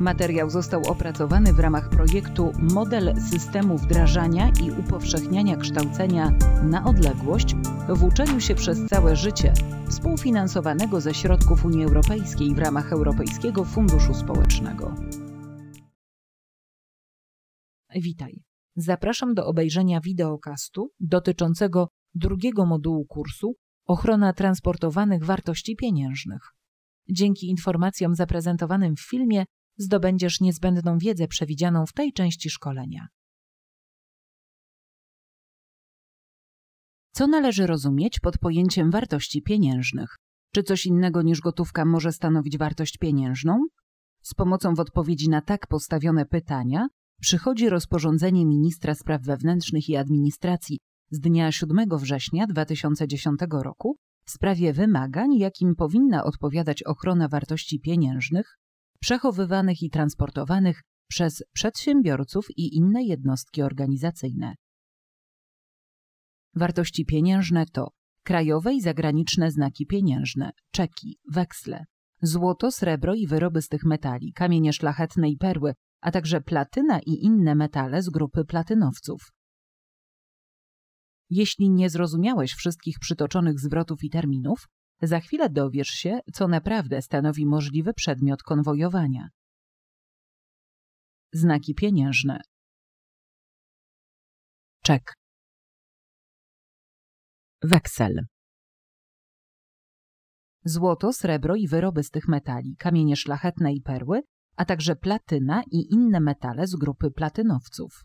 Materiał został opracowany w ramach projektu Model systemu wdrażania i upowszechniania kształcenia na odległość w uczeniu się przez całe życie, współfinansowanego ze środków Unii Europejskiej w ramach Europejskiego Funduszu Społecznego. Witaj. Zapraszam do obejrzenia wideokastu dotyczącego drugiego modułu kursu Ochrona transportowanych wartości pieniężnych. Dzięki informacjom zaprezentowanym w filmie zdobędziesz niezbędną wiedzę przewidzianą w tej części szkolenia. Co należy rozumieć pod pojęciem wartości pieniężnych? Czy coś innego niż gotówka może stanowić wartość pieniężną? Z pomocą w odpowiedzi na tak postawione pytania przychodzi rozporządzenie ministra spraw wewnętrznych i administracji z dnia 7 września 2010 roku w sprawie wymagań, jakim powinna odpowiadać ochrona wartości pieniężnych przechowywanych i transportowanych przez przedsiębiorców i inne jednostki organizacyjne. Wartości pieniężne to krajowe i zagraniczne znaki pieniężne, czeki, weksle, złoto, srebro i wyroby z tych metali, kamienie szlachetne i perły, a także platyna i inne metale z grupy platynowców. Jeśli nie zrozumiałeś wszystkich przytoczonych zwrotów i terminów, za chwilę dowiesz się, co naprawdę stanowi możliwy przedmiot konwojowania. Znaki pieniężne. Czek. Weksel. Złoto, srebro i wyroby z tych metali, kamienie szlachetne i perły, a także platyna i inne metale z grupy platynowców.